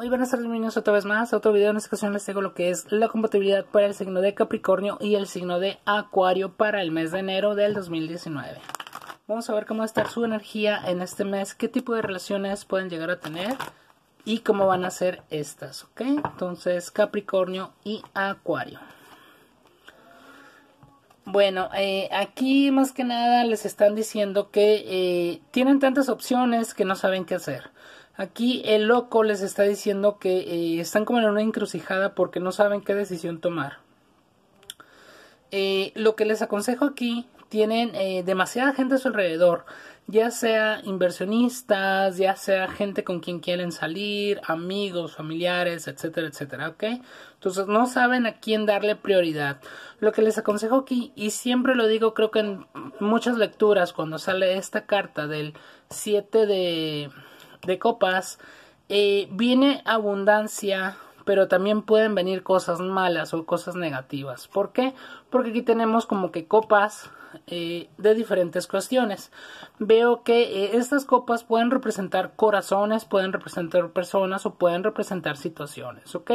Muy buenas tardes, niños, otra vez más, otro video. En esta ocasión les este tengo lo que es la compatibilidad para el signo de Capricornio y el signo de Acuario para el mes de enero del 2019. Vamos a ver cómo va a estar su energía en este mes, qué tipo de relaciones pueden llegar a tener y cómo van a ser estas, ¿ok? Entonces, Capricornio y Acuario. Bueno, eh, aquí más que nada les están diciendo que eh, tienen tantas opciones que no saben qué hacer. Aquí el loco les está diciendo que eh, están como en una encrucijada porque no saben qué decisión tomar. Eh, lo que les aconsejo aquí, tienen eh, demasiada gente a su alrededor, ya sea inversionistas, ya sea gente con quien quieren salir, amigos, familiares, etcétera, etcétera, ¿ok? Entonces no saben a quién darle prioridad. Lo que les aconsejo aquí, y siempre lo digo, creo que en muchas lecturas, cuando sale esta carta del 7 de de copas, eh, viene abundancia, pero también pueden venir cosas malas o cosas negativas. ¿Por qué? Porque aquí tenemos como que copas eh, de diferentes cuestiones. Veo que eh, estas copas pueden representar corazones, pueden representar personas o pueden representar situaciones, ¿ok?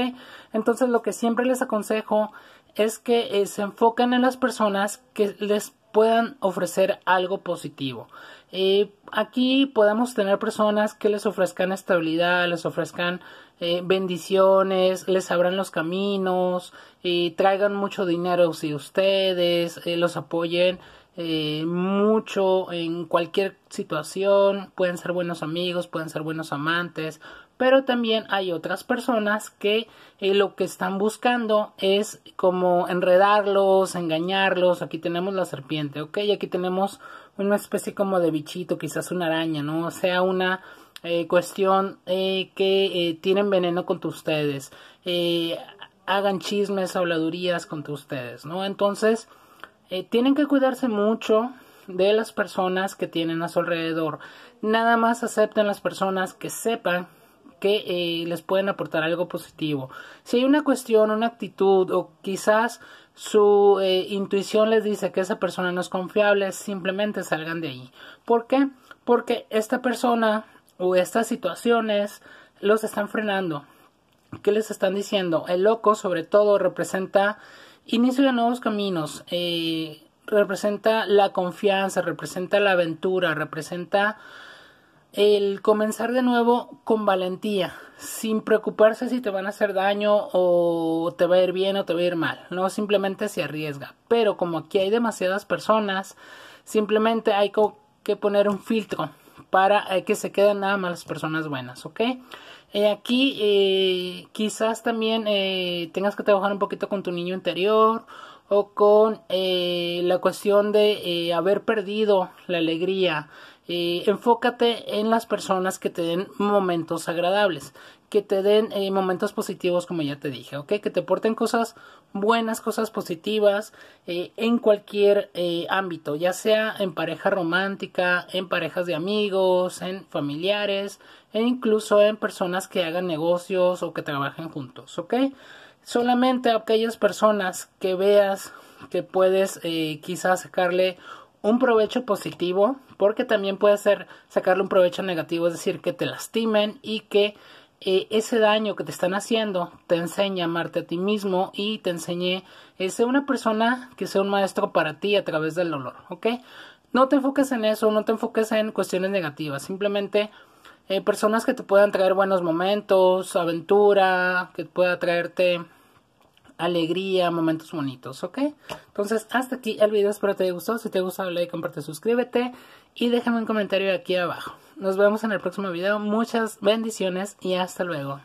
Entonces lo que siempre les aconsejo es que se enfoquen en las personas que les puedan ofrecer algo positivo. Eh, aquí podemos tener personas que les ofrezcan estabilidad, les ofrezcan eh, bendiciones, les abran los caminos, eh, traigan mucho dinero si ustedes, los apoyen mucho en cualquier situación, pueden ser buenos amigos, pueden ser buenos amantes, pero también hay otras personas que lo que están buscando es como enredarlos, engañarlos. Aquí tenemos la serpiente, ¿ok? Aquí tenemos una especie como de bichito, quizás una araña, ¿no? O sea, una eh, cuestión eh, que eh, tienen veneno contra ustedes, hagan chismes, habladurías contra ustedes, ¿no? Entonces, tienen que cuidarse mucho de las personas que tienen a su alrededor. Nada más acepten las personas que sepan que eh, les pueden aportar algo positivo. Si hay una cuestión, una actitud o quizás su eh, intuición les dice que esa persona no es confiable, simplemente salgan de ahí. ¿Por qué? Porque esta persona o estas situaciones los están frenando. ¿Qué les están diciendo? El loco sobre todo representa inicio de nuevos caminos, eh, representa la confianza, representa la aventura, representa el comenzar de nuevo con valentía, sin preocuparse si te van a hacer daño o te va a ir bien o te va a ir mal, no simplemente se arriesga, pero como aquí hay demasiadas personas, simplemente hay que poner un filtro para eh, que se queden nada más las personas buenas, ¿ok? Eh, aquí eh, quizás también tengas que trabajar un poquito con tu niño interior o con la cuestión de haber perdido la alegría, eh, enfócate en las personas que te den momentos agradables, que te den eh, momentos positivos, como ya te dije, ¿ok? Que te porten cosas buenas, cosas positivas eh, en cualquier ámbito, ya sea en pareja romántica, en parejas de amigos, en familiares, e incluso en personas que hagan negocios o que trabajen juntos, ¿ok? Solamente aquellas personas que veas que puedes quizás sacarle un provecho positivo, porque también puede ser sacarle un provecho negativo, es decir, que te lastimen y que eh, ese daño que te están haciendo te enseñe a amarte a ti mismo y te enseñe a eh, ser una persona que sea un maestro para ti a través del dolor, ¿ok? No te enfoques en eso, no te enfoques en cuestiones negativas, simplemente eh, personas que te puedan traer buenos momentos, aventura, que pueda traerte alegría, momentos bonitos, ¿ok? Entonces, hasta aquí el video, espero te haya gustado. Si te ha gustado, like, comparte, suscríbete y déjame un comentario aquí abajo. Nos vemos en el próximo video. Muchas bendiciones y hasta luego.